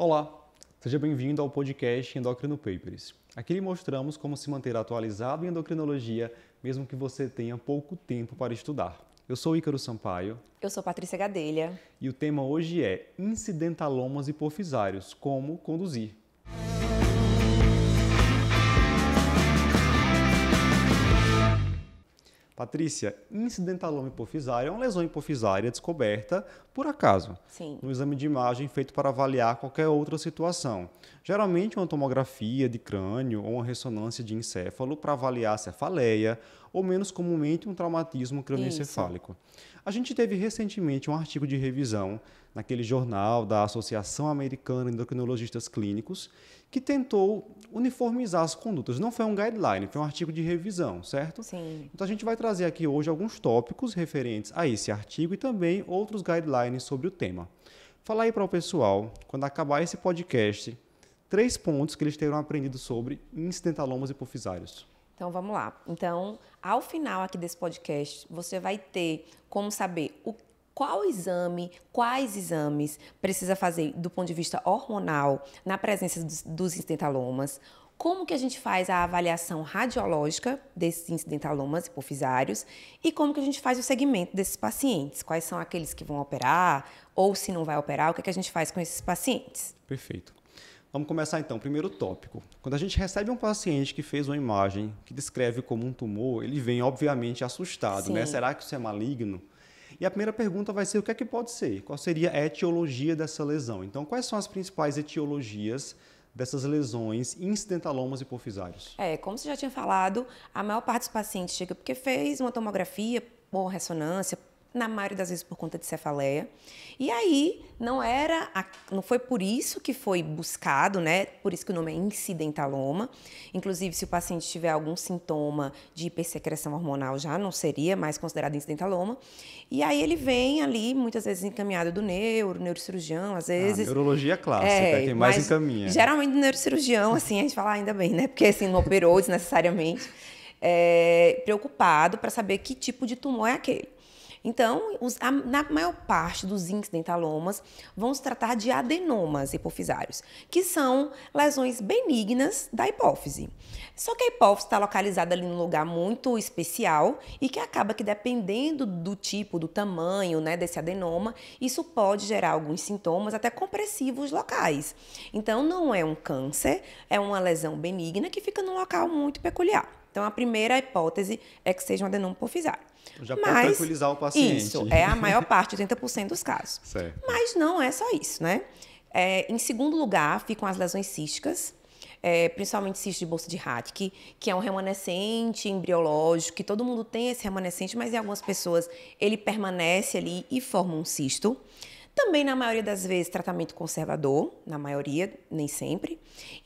Olá, seja bem-vindo ao podcast Endocrino Papers. Aqui lhe mostramos como se manter atualizado em endocrinologia, mesmo que você tenha pouco tempo para estudar. Eu sou Ícaro Sampaio. Eu sou Patrícia Gadelha. E o tema hoje é incidentalomas hipofisários, como conduzir. Patrícia, incidentaloma hipofisária é uma lesão hipofisária descoberta por acaso, Sim. no exame de imagem feito para avaliar qualquer outra situação. Geralmente uma tomografia de crânio ou uma ressonância de encéfalo para avaliar cefaleia, ou menos comumente um traumatismo crânioencefálico. Isso. A gente teve recentemente um artigo de revisão naquele jornal da Associação Americana de Endocrinologistas Clínicos que tentou uniformizar as condutas. Não foi um guideline, foi um artigo de revisão, certo? Sim. Então a gente vai trazer aqui hoje alguns tópicos referentes a esse artigo e também outros guidelines sobre o tema. Fala aí para o pessoal, quando acabar esse podcast, três pontos que eles terão aprendido sobre incidentalomas hipofisários. Então vamos lá. Então, ao final aqui desse podcast, você vai ter como saber o qual exame, quais exames precisa fazer do ponto de vista hormonal na presença dos, dos incidentalomas, como que a gente faz a avaliação radiológica desses incidentalomas hipofisários e como que a gente faz o segmento desses pacientes, quais são aqueles que vão operar ou se não vai operar, o que, é que a gente faz com esses pacientes. Perfeito. Vamos começar então, primeiro tópico. Quando a gente recebe um paciente que fez uma imagem que descreve como um tumor, ele vem obviamente assustado, né? Sim. né? Será que isso é maligno? E a primeira pergunta vai ser o que é que pode ser? Qual seria a etiologia dessa lesão? Então, quais são as principais etiologias dessas lesões incidentalomas hipofisários? É, como você já tinha falado, a maior parte dos pacientes chega porque fez uma tomografia ou ressonância na maioria das vezes por conta de cefaleia. E aí não era, a, não foi por isso que foi buscado, né? Por isso que o nome é incidentaloma. Inclusive, se o paciente tiver algum sintoma de hipersecreção hormonal, já não seria mais considerado incidentaloma. E aí ele vem ali, muitas vezes encaminhado do neuro, neurocirurgião, às ah, vezes. A neurologia clássica, é, é quem mais encaminha. Geralmente do neurocirurgião, assim, a gente fala ah, ainda bem, né? Porque assim, não operou desnecessariamente. É, preocupado para saber que tipo de tumor é aquele. Então, os, a, na maior parte dos incidentalomas vão se tratar de adenomas hipofisários, que são lesões benignas da hipófise. Só que a hipófise está localizada ali num lugar muito especial e que acaba que dependendo do tipo, do tamanho né, desse adenoma, isso pode gerar alguns sintomas até compressivos locais. Então, não é um câncer, é uma lesão benigna que fica num local muito peculiar. Então, a primeira hipótese é que seja um adenoma hipofisário. Já Mas, pode tranquilizar o paciente. Isso, né? é a maior parte, 80% dos casos. Certo. Mas não é só isso, né? É, em segundo lugar, ficam as lesões císticas, é, principalmente cisto de bolsa de Hattie, que, que é um remanescente embriológico, que todo mundo tem esse remanescente, mas em algumas pessoas ele permanece ali e forma um cisto. Também, na maioria das vezes, tratamento conservador, na maioria, nem sempre.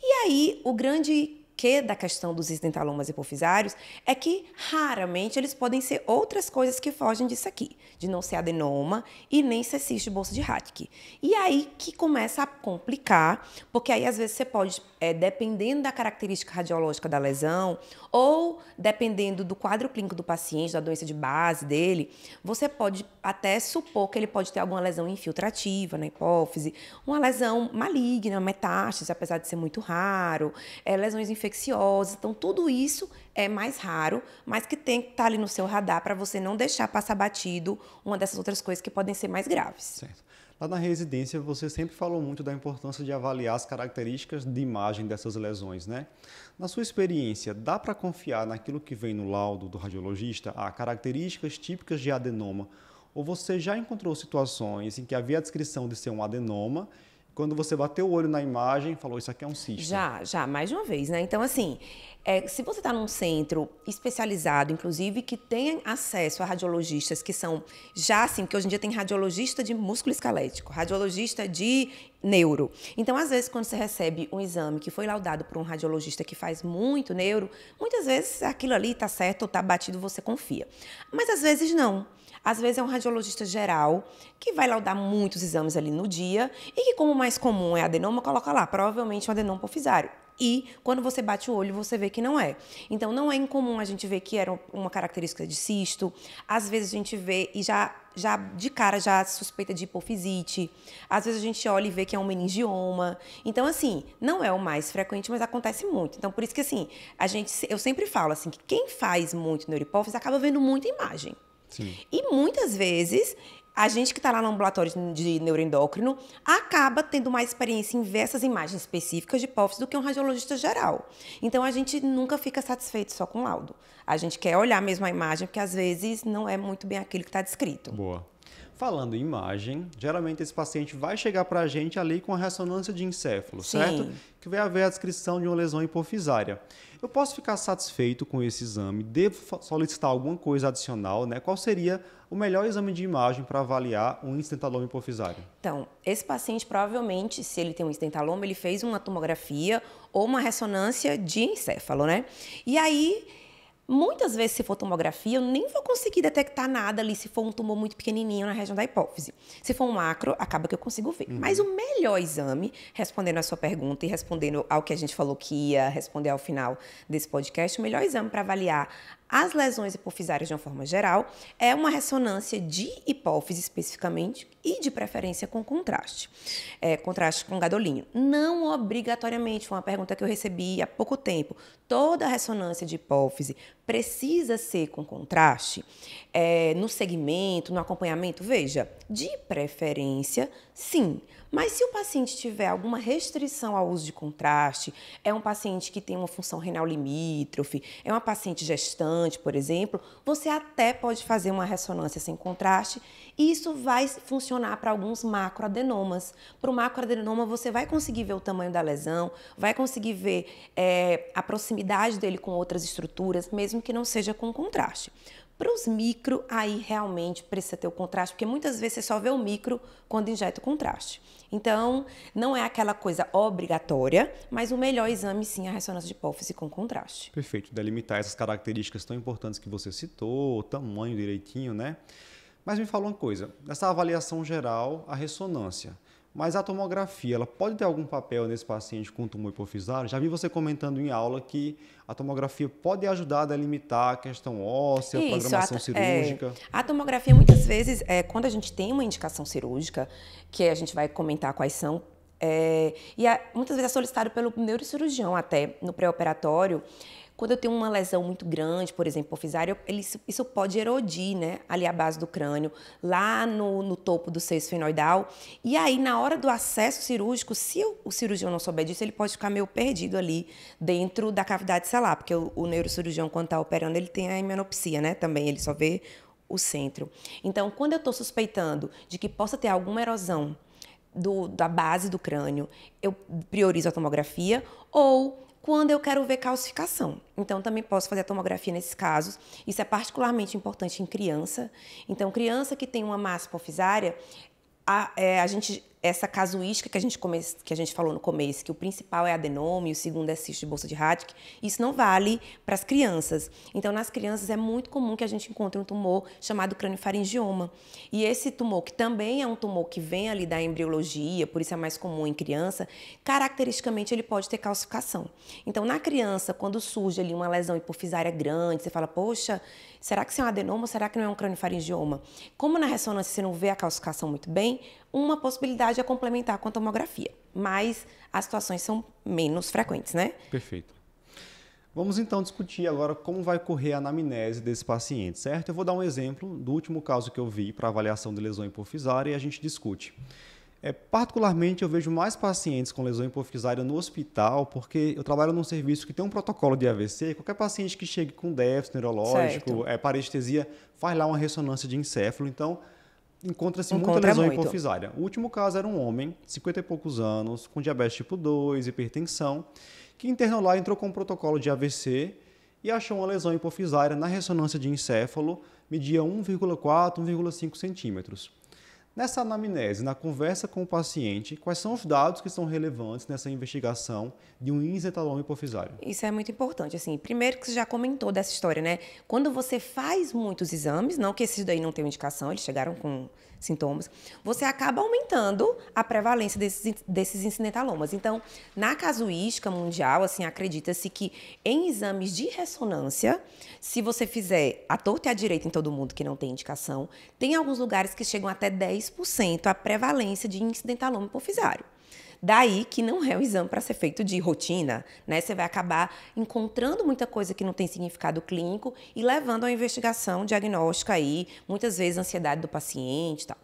E aí, o grande porquê da questão dos estentalomas hipofisários é que raramente eles podem ser outras coisas que fogem disso aqui, de não ser adenoma e nem ser cisto bolsa de Hattke. E aí que começa a complicar, porque aí às vezes você pode, é, dependendo da característica radiológica da lesão ou, dependendo do quadro clínico do paciente, da doença de base dele, você pode até supor que ele pode ter alguma lesão infiltrativa na né, hipófise, uma lesão maligna, metástase, apesar de ser muito raro, é, lesões infecciosas. Então, tudo isso é mais raro, mas que tem que tá estar ali no seu radar para você não deixar passar batido uma dessas outras coisas que podem ser mais graves. Certo. Lá na residência, você sempre falou muito da importância de avaliar as características de imagem dessas lesões, né? Na sua experiência, dá para confiar naquilo que vem no laudo do radiologista, a características típicas de adenoma? Ou você já encontrou situações em que havia a descrição de ser um adenoma quando você bateu o olho na imagem, falou isso aqui é um cisto. Já, já, mais de uma vez, né? Então, assim, é, se você está num centro especializado, inclusive, que tem acesso a radiologistas que são já assim, porque hoje em dia tem radiologista de músculo esquelético, radiologista de neuro. Então, às vezes, quando você recebe um exame que foi laudado por um radiologista que faz muito neuro, muitas vezes aquilo ali está certo ou está batido, você confia. Mas às vezes não. Às vezes é um radiologista geral que vai laudar muitos exames ali no dia e que, como o mais comum é adenoma, coloca lá, provavelmente um adenoma porfisário. E quando você bate o olho, você vê que não é. Então, não é incomum a gente ver que era uma característica de cisto. Às vezes a gente vê e já, já de cara já suspeita de hipofisite. Às vezes a gente olha e vê que é um meningioma. Então, assim, não é o mais frequente, mas acontece muito. Então, por isso que assim, a gente, eu sempre falo assim, que quem faz muito neurohipófise acaba vendo muita imagem. Sim. E muitas vezes a gente que está lá no ambulatório de neuroendócrino acaba tendo mais experiência em ver essas imagens específicas de hipófise do que um radiologista geral. Então a gente nunca fica satisfeito só com o laudo. A gente quer olhar mesmo a imagem, porque às vezes não é muito bem aquilo que está descrito. Boa. Falando em imagem, geralmente esse paciente vai chegar para a gente ali com a ressonância de encéfalo, Sim. certo? Que vai haver a descrição de uma lesão hipofisária. Eu posso ficar satisfeito com esse exame? Devo solicitar alguma coisa adicional, né? Qual seria o melhor exame de imagem para avaliar um estentaloma hipofisário? Então, esse paciente provavelmente, se ele tem um estentaloma, ele fez uma tomografia ou uma ressonância de encéfalo, né? E aí Muitas vezes, se for tomografia, eu nem vou conseguir detectar nada ali se for um tumor muito pequenininho na região da hipófise. Se for um macro, acaba que eu consigo ver. Uhum. Mas o melhor exame, respondendo a sua pergunta e respondendo ao que a gente falou que ia responder ao final desse podcast, o melhor exame para avaliar as lesões hipofisárias, de uma forma geral, é uma ressonância de hipófise especificamente e de preferência com contraste, é, contraste com gadolinho. Não obrigatoriamente, foi uma pergunta que eu recebi há pouco tempo, toda ressonância de hipófise precisa ser com contraste é, no segmento, no acompanhamento? Veja, de preferência, sim. Mas se o paciente tiver alguma restrição ao uso de contraste, é um paciente que tem uma função renal limítrofe, é uma paciente gestante, por exemplo, você até pode fazer uma ressonância sem contraste isso vai funcionar para alguns macroadenomas. Para o macroadenoma, você vai conseguir ver o tamanho da lesão, vai conseguir ver é, a proximidade dele com outras estruturas, mesmo que não seja com contraste. Para os micro, aí realmente precisa ter o contraste, porque muitas vezes você só vê o micro quando injeta o contraste. Então, não é aquela coisa obrigatória, mas o melhor exame sim é a ressonância de hipófise com contraste. Perfeito, delimitar essas características tão importantes que você citou, o tamanho direitinho, né? Mas me fala uma coisa, nessa avaliação geral, a ressonância. Mas a tomografia, ela pode ter algum papel nesse paciente com tumor hipofisário? Já vi você comentando em aula que a tomografia pode ajudar a delimitar a questão óssea, Isso, programação a, é, cirúrgica. É, a tomografia, muitas vezes, é, quando a gente tem uma indicação cirúrgica, que a gente vai comentar quais são, é, e a, muitas vezes é solicitado pelo neurocirurgião até no pré-operatório, quando eu tenho uma lesão muito grande, por exemplo, ofisário, isso, isso pode erodir, né? Ali a base do crânio, lá no, no topo do seiso fenoidal. E aí, na hora do acesso cirúrgico, se o, o, cirurgião não souber disso, ele pode ficar meio perdido ali dentro da cavidade celular, porque o, o neurocirurgião, quando está operando, ele tem a hemenopsia, né? Também, ele só vê o centro. Então, quando eu estou suspeitando de que possa ter alguma erosão do, da base do crânio, eu priorizo a tomografia ou quando eu quero ver calcificação. Então, também posso fazer a tomografia nesses casos. Isso é particularmente importante em criança. Então, criança que tem uma massa hipofisária, a, é, a gente essa casuística que a gente, come, que a gente falou no começo, que o principal é adenome, o segundo é cisto de bolsa de Haddock, isso não vale para as crianças. Então, nas crianças é muito comum que a gente encontre um tumor chamado craniofaringioma. E esse tumor, que também é um tumor que vem ali da embriologia, por isso é mais comum em criança, caracteristicamente ele pode ter calcificação. Então, na criança, quando surge ali uma lesão hipofisária grande, você fala, poxa, será que isso é um adenoma ou será que não é um craniofaringioma? Como na ressonância você não vê a calcificação muito bem, uma possibilidade é complementar com a tomografia, mas as situações são menos frequentes, né? Perfeito. Vamos então discutir agora como vai correr a anamnese desse paciente, certo? Eu vou dar um exemplo do último caso que eu vi para avaliação de lesão hipofisária e a gente discute. É, particularmente, eu vejo mais pacientes com lesão hipofisária no hospital, porque eu trabalho num serviço que tem um protocolo de AVC. Qualquer paciente que chegue com déficit neurológico, certo. é, parestesia, faz lá uma ressonância de encéfalo. Então, encontra-se encontra muita lesão hipofisária. O último caso era um homem, 50 e poucos anos, com diabetes tipo 2, hipertensão, que internou lá, entrou com um protocolo de AVC e achou uma lesão hipofisária na ressonância de encéfalo, media 1,4, 1,5 centímetros. Nessa anamnese, na conversa com o paciente, quais são os dados que são relevantes nessa investigação de um isetaloma hipofisário? Isso é muito importante, assim, primeiro que você já comentou dessa história, né? Quando você faz muitos exames, não que esses daí não tenham indicação, eles chegaram com sintomas, você acaba aumentando a prevalência desses, desses incidentalomas. Então, na casuística mundial, assim, acredita-se que em exames de ressonância, se você fizer a torta e a direita em todo mundo que não tem indicação, tem alguns lugares que chegam até 10% a prevalência de incidentaloma hipofisário. Daí que não é um exame para ser feito de rotina, né? Você vai acabar encontrando muita coisa que não tem significado clínico e levando a investigação diagnóstica aí, muitas vezes ansiedade do paciente, tal.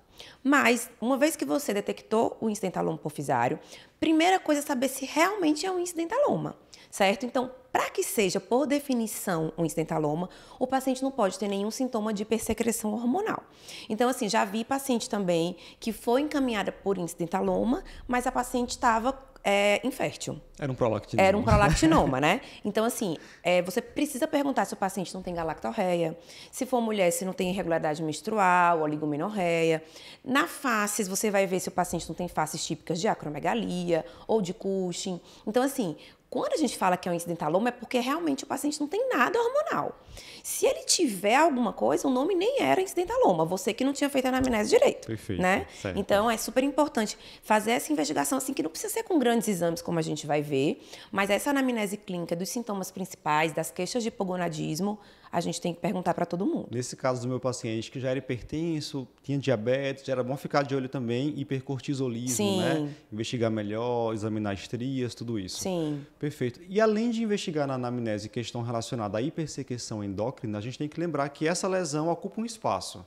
Mas, uma vez que você detectou o incidentaloma porfisário, primeira coisa é saber se realmente é um incidentaloma certo? Então, para que seja, por definição, um incidentaloma, o paciente não pode ter nenhum sintoma de hipersecreção hormonal. Então, assim, já vi paciente também que foi encaminhada por incidentaloma, mas a paciente estava é, infértil. Era um prolactinoma. Era um prolactinoma, né? Então, assim, é, você precisa perguntar se o paciente não tem galactorreia, se for mulher, se não tem irregularidade menstrual, oligomenorreia. Na faces, você vai ver se o paciente não tem faces típicas de acromegalia ou de Cushing. Então, assim, quando a gente fala que é um incidentaloma, é porque realmente o paciente não tem nada hormonal. Se ele tiver alguma coisa, o nome nem era incidentaloma, você que não tinha feito a anamnese direito. Perfeito. Né? Então, é super importante fazer essa investigação, assim, que não precisa ser com grandes exames, como a gente vai ver prescrever, mas essa anamnese clínica dos sintomas principais, das queixas de hipogonadismo, a gente tem que perguntar para todo mundo. Nesse caso do meu paciente, que já era hipertenso, tinha diabetes, já era bom ficar de olho também, hipercortisolismo, Sim. né? Investigar melhor, examinar estrias, tudo isso. Sim. Perfeito. E além de investigar na anamnese questão relacionada à hipersequeção endócrina, a gente tem que lembrar que essa lesão ocupa um espaço.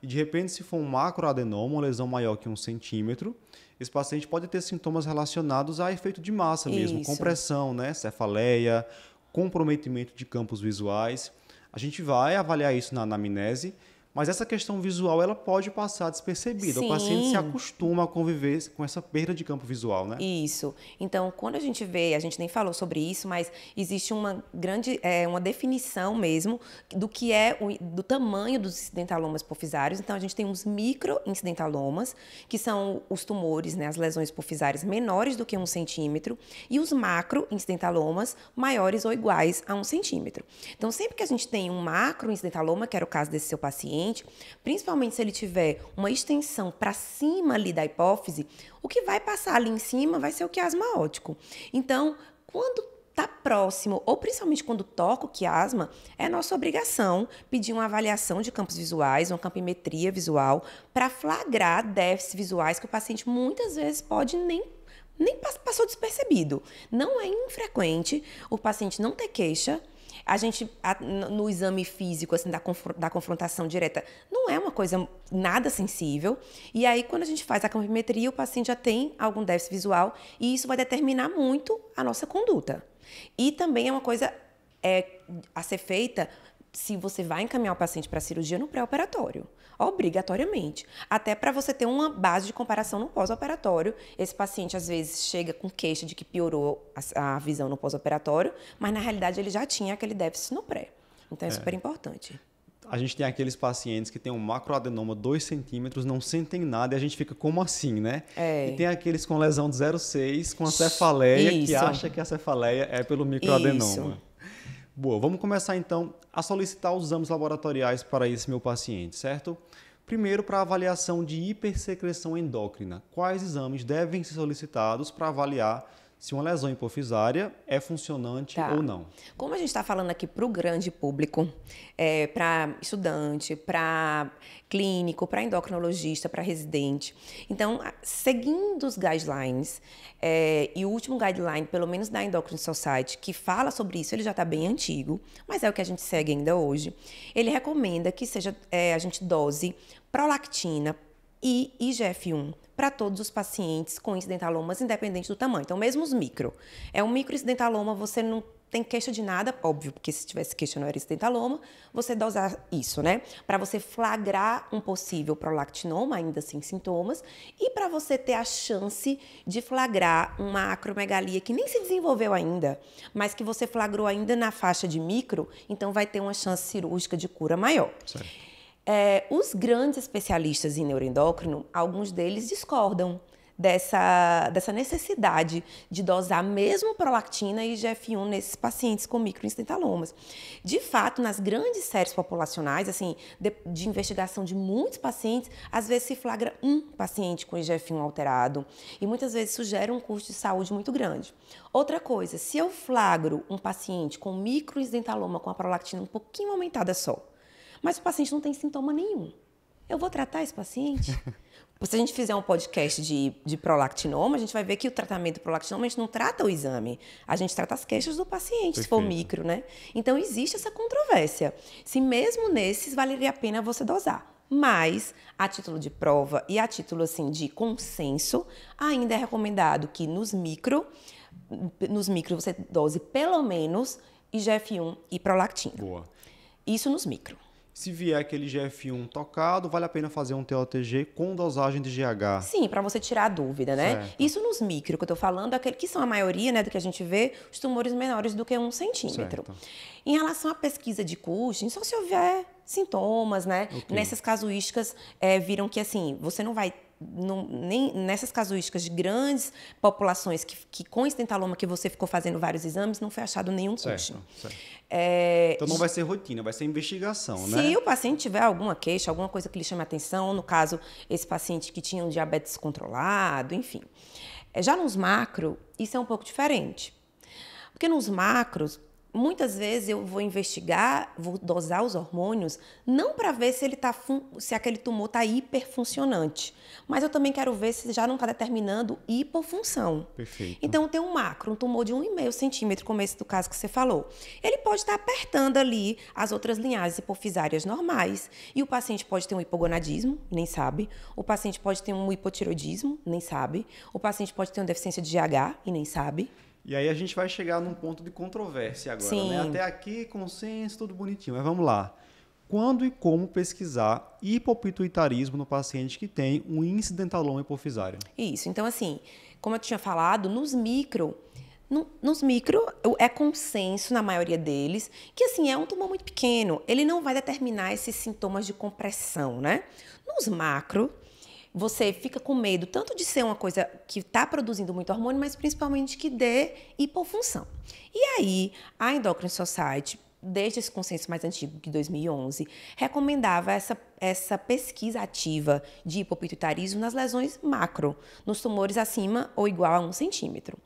E de repente, se for um macroadenoma, uma lesão maior que um centímetro, esse paciente pode ter sintomas relacionados a efeito de massa mesmo, Isso. compressão, né? cefaleia, comprometimento de campos visuais. A gente vai avaliar isso na anamnese mas essa questão visual, ela pode passar despercebida. Sim. O paciente se acostuma a conviver com essa perda de campo visual, né? Isso. Então, quando a gente vê, a gente nem falou sobre isso, mas existe uma grande, é, uma definição mesmo do que é, o, do tamanho dos incidentalomas porfisários. Então, a gente tem uns microincidentalomas, que são os tumores, né, as lesões porfisárias menores do que um centímetro, e os macroincidentalomas maiores ou iguais a um centímetro. Então, sempre que a gente tem um macroincidentaloma, que era o caso desse seu paciente, paciente, principalmente se ele tiver uma extensão para cima ali da hipófise, o que vai passar ali em cima vai ser o quiasma óptico. Então, quando está próximo, ou principalmente quando toca o quiasma, é nossa obrigação pedir uma avaliação de campos visuais, uma campimetria visual, para flagrar déficits visuais que o paciente muitas vezes pode nem nem passou despercebido. Não é infrequente o paciente não ter queixa, a gente, a, no exame físico, assim, da, confr da confrontação direta, não é uma coisa nada sensível. E aí, quando a gente faz a campimetria, o paciente já tem algum déficit visual e isso vai determinar muito a nossa conduta. E também é uma coisa é, a ser feita se você vai encaminhar o paciente para cirurgia no pré-operatório obrigatoriamente. Até para você ter uma base de comparação no pós-operatório. Esse paciente às vezes chega com queixa de que piorou a, a visão no pós-operatório, mas na realidade ele já tinha aquele déficit no pré. Então é, é. super importante. A gente tem aqueles pacientes que têm um macroadenoma 2 centímetros, não sentem nada e a gente fica como assim, né? É. E tem aqueles com lesão de 0,6, com a cefaleia, Isso. que acha que a cefaleia é pelo microadenoma. Isso. Boa, vamos começar então a solicitar os exames laboratoriais para esse meu paciente, certo? Primeiro, para avaliação de hipersecreção endócrina. Quais exames devem ser solicitados para avaliar se uma lesão hipofisária é funcionante tá. ou não. Como a gente está falando aqui para o grande público, é, para estudante, para clínico, para endocrinologista, para residente, então, seguindo os guidelines, é, e o último guideline, pelo menos da Endocrine Society, que fala sobre isso, ele já está bem antigo, mas é o que a gente segue ainda hoje, ele recomenda que seja é, a gente dose prolactina e IGF-1 para todos os pacientes com incidentalomas, independente do tamanho. Então, mesmo os micro. É um micro incidentaloma, você não tem queixa de nada, óbvio, porque se tivesse queixa não era incidentaloma, você dosar isso, né? Para você flagrar um possível prolactinoma, ainda sem sintomas, e para você ter a chance de flagrar uma acromegalia que nem se desenvolveu ainda, mas que você flagrou ainda na faixa de micro, então vai ter uma chance cirúrgica de cura maior. Certo. É, os grandes especialistas em neuroendócrino, alguns deles discordam dessa, dessa necessidade de dosar mesmo prolactina e GF1 nesses pacientes com microinstentalomas. De fato, nas grandes séries populacionais, assim, de, de, investigação de muitos pacientes, às vezes se flagra um paciente com IGF-1 alterado e muitas vezes isso gera um custo de saúde muito grande. Outra coisa, se eu flagro um paciente com microinstentaloma com a prolactina um pouquinho aumentada só, mas o paciente não tem sintoma nenhum. Eu vou tratar esse paciente? Se a gente fizer um podcast de, de prolactinoma, a gente vai ver que o tratamento do prolactinoma a gente não trata o exame, a gente trata as queixas do paciente, Perfeito. se for micro, né? Então existe essa controvérsia. Se mesmo nesses valeria a pena você dosar. Mas, a título de prova e a título assim de consenso, ainda é recomendado que nos micro, nos micro você dose pelo menos IGF-1 e prolactina. Boa. Isso nos micro. Se vier aquele GF1 tocado, vale a pena fazer um TOTG com dosagem de GH. Sim, para você tirar a dúvida, né? Certo. Isso nos micro que eu estou falando, aquele é que são a maioria, né, do que a gente vê, os tumores menores do que um centímetro. Certo. Em relação à pesquisa de Cushing, só se houver sintomas, né? Okay. Nessas casuísticas é, viram que assim, você não vai não, nem, nessas casuísticas de grandes populações que, que com estentaloma que você ficou fazendo vários exames, não foi achado nenhum certo, certo. É, então não vai ser rotina, vai ser investigação, se né? Se o paciente tiver alguma queixa, alguma coisa que lhe chame atenção, no caso, esse paciente que tinha um diabetes controlado, enfim. É, já nos macro, isso é um pouco diferente. Porque nos macros, muitas vezes eu vou investigar, vou dosar os hormônios, não para ver se ele tá se aquele tumor está hiperfuncionante, mas eu também quero ver se já não está determinando hipofunção. Perfeito. Então tem um macro, um tumor de 1,5 centímetro, como esse do caso que você falou. Ele pode estar tá apertando ali as outras linhagens hipofisárias normais. E o paciente pode ter um hipogonadismo, nem sabe. O paciente pode ter um hipotiroidismo, nem sabe. O paciente pode ter uma deficiência de GH e nem sabe. E aí a gente vai chegar num ponto de controvérsia agora, né? Sim. né? Até aqui, consenso, tudo bonitinho, mas vamos lá. Quando e como pesquisar hipopituitarismo no paciente que tem um incidentaloma hipofisário? Isso, então assim, como eu tinha falado, nos micro, no, nos micro é consenso na maioria deles, que assim, é um tumor muito pequeno, ele não vai determinar esses sintomas de compressão, né? Nos macro, você fica com medo tanto de ser uma coisa que está produzindo muito hormônio, mas principalmente que dê hipofunção. E aí, a Endocrine Society desde esse consenso mais antigo de 2011, recomendava essa, essa pesquisa ativa de hipopituitarismo nas lesões macro, nos tumores acima ou igual a 1 centímetro.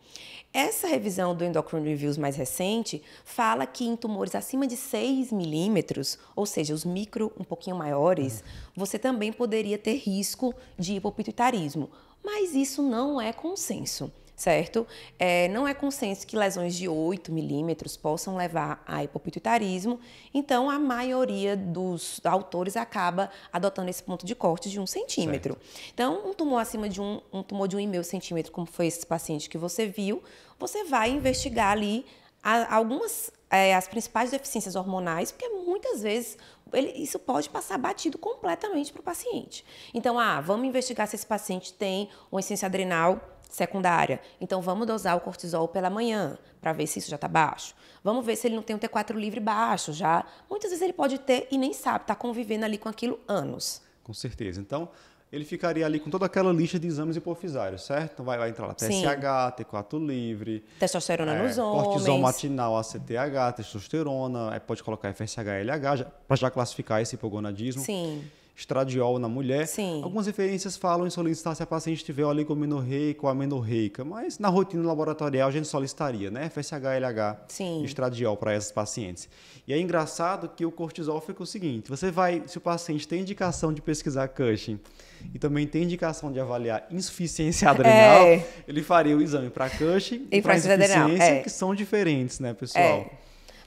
Essa revisão do Endocrine Reviews mais recente fala que em tumores acima de 6 milímetros, ou seja, os micro um pouquinho maiores, uhum. você também poderia ter risco de hipopituitarismo. Mas isso não é consenso certo? É, não é consenso que lesões de 8 milímetros possam levar a hipopituitarismo, então a maioria dos autores acaba adotando esse ponto de corte de 1 centímetro. Certo. Então, um tumor acima de um, um tumor de 1,5 centímetro, como foi esse paciente que você viu, você vai investigar ali a, algumas é, as principais deficiências hormonais, porque muitas vezes ele, isso pode passar batido completamente para o paciente. Então, ah, vamos investigar se esse paciente tem uma essência adrenal secundária. Então vamos dosar o cortisol pela manhã para ver se isso já está baixo. Vamos ver se ele não tem um T4 livre baixo já. Muitas vezes ele pode ter e nem sabe, está convivendo ali com aquilo anos. Com certeza. Então ele ficaria ali com toda aquela lista de exames hipofisários, certo? Então vai, vai entrar lá TSH, Sim. T4 livre, testosterona é, nos homens, cortisol matinal, ACTH, testosterona, é, pode colocar FSH, LH para já classificar esse hipogonadismo. Sim estradiol na mulher. Sim. Algumas referências falam em solicitar se a paciente tiver oligomenorreica ou amenorreica, mas na rotina laboratorial a gente solicitaria, né? FSH, LH, Sim. estradiol para essas pacientes. E é engraçado que o cortisol fica o seguinte, você vai, se o paciente tem indicação de pesquisar Cushing e também tem indicação de avaliar insuficiência é. adrenal, é. ele faria o exame para Cushing e, e para insuficiência, é. que são diferentes, né, pessoal? É.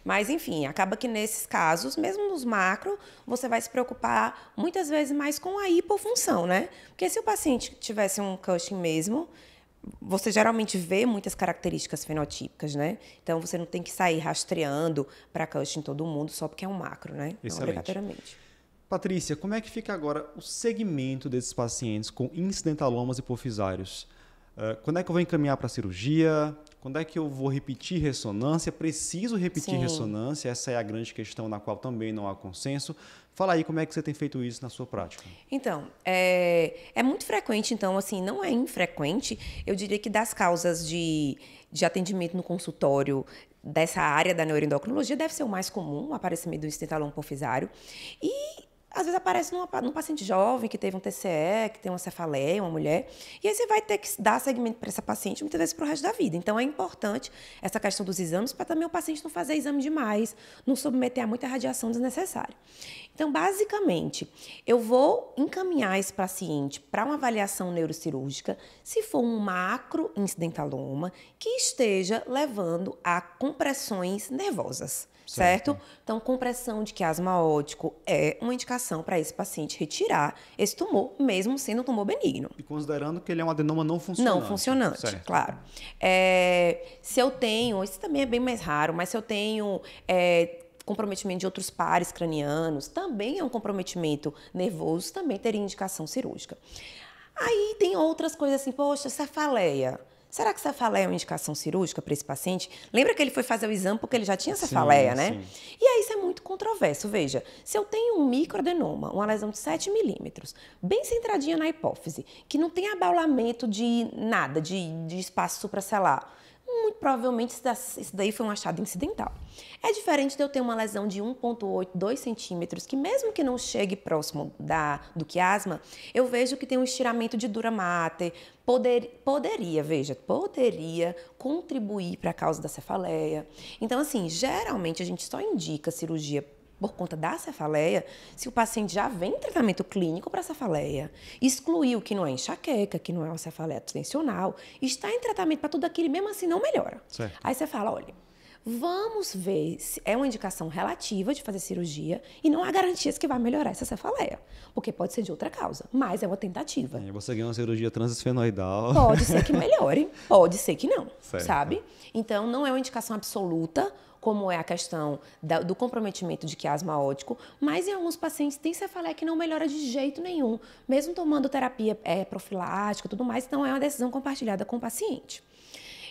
Mas, enfim, acaba que nesses casos, mesmo nos macro, você vai se preocupar muitas vezes mais com a hipofunção, né? Porque se o paciente tivesse um cushing mesmo, você geralmente vê muitas características fenotípicas, né? Então você não tem que sair rastreando para cushing todo mundo só porque é um macro, né? Então, Excelente. Patrícia, como é que fica agora o segmento desses pacientes com incidentalomas hipofisários? Ah, quando é que eu vou encaminhar para cirurgia? Quando é que eu vou repetir ressonância? Preciso repetir Sim. ressonância? Essa é a grande questão na qual também não há consenso. Fala aí como é que você tem feito isso na sua prática. Então, é, é muito frequente, então, assim, não é infrequente. Eu diria que das causas de, de atendimento no consultório dessa área da neuroendocrinologia deve ser o mais comum, o aparecimento do estentalon porfisário. E às vezes aparece numa, num paciente jovem que teve um TCE, que tem uma cefaleia, uma mulher, e aí você vai ter que dar segmento para essa paciente muitas vezes para o resto da vida. Então é importante essa questão dos exames para também o paciente não fazer exame demais, não submeter a muita radiação desnecessária. Então, basicamente, eu vou encaminhar esse paciente para uma avaliação neurocirúrgica se for um macro incidentaloma que esteja levando a compressões nervosas certo? certo? Então, compressão de quiasma ótico é uma indicação para esse paciente retirar esse tumor, mesmo sendo um tumor benigno. E considerando que ele é um adenoma não funcionante. Não funcionante, certo. claro. É, se eu tenho, isso também é bem mais raro, mas se eu tenho é, comprometimento de outros pares cranianos, também é um comprometimento nervoso, também teria indicação cirúrgica. Aí tem outras coisas assim, poxa, cefaleia. Será que cefaleia é uma indicação cirúrgica para esse paciente? Lembra que ele foi fazer o exame porque ele já tinha cefaleia, sim, né? Sim. E aí isso é muito controverso. Veja, se eu tenho um microadenoma, uma lesão de 7 milímetros, bem centradinha na hipófise, que não tem abaulamento de nada, de, de espaço supracelar, muito provavelmente isso daí foi um achado incidental. É diferente de eu ter uma lesão de 1,8, 2 centímetros, que mesmo que não chegue próximo da, do quiasma, eu vejo que tem um estiramento de dura mater, poder, poderia, veja, poderia contribuir para a causa da cefaleia. Então, assim, geralmente a gente só indica cirurgia por conta da cefaleia, se o paciente já vem em tratamento clínico para cefaleia, excluiu que não é enxaqueca, que não é uma cefaleia tensional, está em tratamento para tudo aquilo e mesmo assim não melhora. Certo. Aí você fala, olha, vamos ver se é uma indicação relativa de fazer cirurgia e não há garantias que vai melhorar essa cefaleia, porque pode ser de outra causa, mas é uma tentativa. É, você ganha uma cirurgia transesfenoidal. Pode ser que melhore, pode ser que não, certo. sabe? Então não é uma indicação absoluta como é a questão da, do comprometimento de quiasma ótico, mas em alguns pacientes tem cefaleia que não melhora de jeito nenhum, mesmo tomando terapia é, profilática e tudo mais, então é uma decisão compartilhada com o paciente.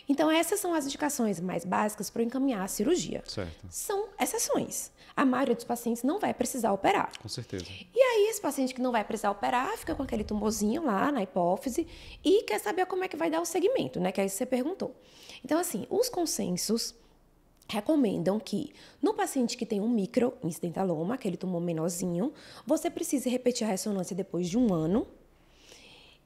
Então, essas são as indicações mais básicas para encaminhar a cirurgia. Certo. São exceções. A maioria dos pacientes não vai precisar operar. Com certeza. E aí, esse paciente que não vai precisar operar fica com aquele tumorzinho lá na hipófise e quer saber como é que vai dar o segmento, né? Que aí é você perguntou. Então, assim, os consensos recomendam que, no paciente que tem um micro microincidentaloma, aquele tumor menorzinho, você precise repetir a ressonância depois de um ano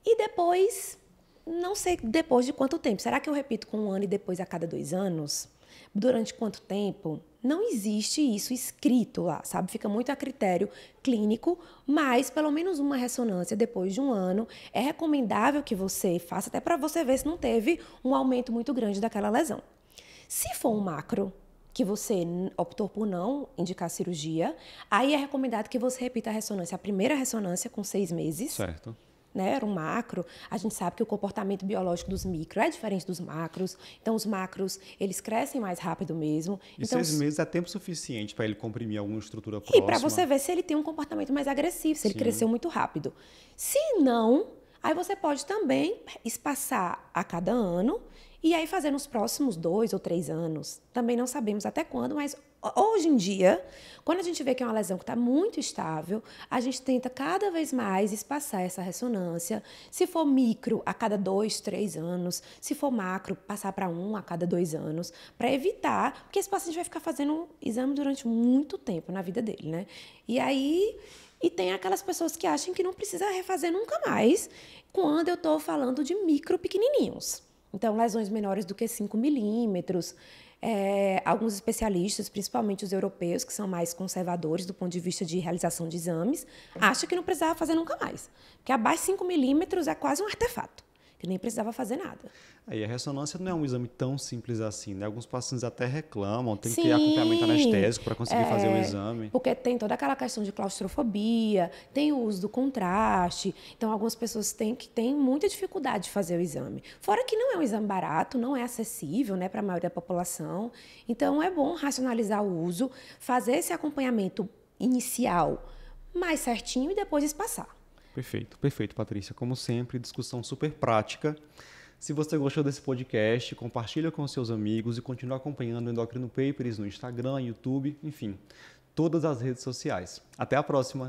e depois, não sei depois de quanto tempo. Será que eu repito com um ano e depois a cada dois anos? Durante quanto tempo? Não existe isso escrito lá, sabe? Fica muito a critério clínico, mas pelo menos uma ressonância depois de um ano é recomendável que você faça, até para você ver se não teve um aumento muito grande daquela lesão. Se for um macro que você optou por não indicar cirurgia, aí é recomendado que você repita a ressonância, a primeira ressonância com seis meses. Certo. Né, era um macro, a gente sabe que o comportamento biológico dos micro é diferente dos macros, então os macros, eles crescem mais rápido mesmo. E então, seis meses é tempo suficiente para ele comprimir alguma estrutura próxima? E para você ver se ele tem um comportamento mais agressivo, se ele Sim. cresceu muito rápido. Se não, aí você pode também espaçar a cada ano e aí fazer nos próximos dois ou três anos. Também não sabemos até quando, mas hoje em dia, quando a gente vê que é uma lesão que está muito estável, a gente tenta cada vez mais espaçar essa ressonância. Se for micro, a cada dois, três anos. Se for macro, passar para um a cada dois anos, para evitar, porque esse paciente vai ficar fazendo um exame durante muito tempo na vida dele, né? E aí. E tem aquelas pessoas que acham que não precisa refazer nunca mais, quando eu estou falando de micro pequenininhos. Então, lesões menores do que 5 milímetros. É, alguns especialistas, principalmente os europeus, que são mais conservadores do ponto de vista de realização de exames, acham que não precisava fazer nunca mais. Porque abaixo de 5 milímetros é quase um artefato que nem precisava fazer nada. Aí a ressonância não é um exame tão simples assim, né? Alguns pacientes até reclamam, tem Sim, que ter acompanhamento anestésico para conseguir é, fazer o exame. Porque tem toda aquela questão de claustrofobia, tem o uso do contraste, então algumas pessoas têm que têm muita dificuldade de fazer o exame. Fora que não é um exame barato, não é acessível, né, para a maioria da população. Então é bom racionalizar o uso, fazer esse acompanhamento inicial mais certinho e depois espaçar. Perfeito, perfeito, Patrícia. Como sempre, discussão super prática. Se você gostou desse podcast, compartilha com seus amigos e continue acompanhando o Endocrino Papers no Instagram, YouTube, enfim, todas as redes sociais. Até a próxima!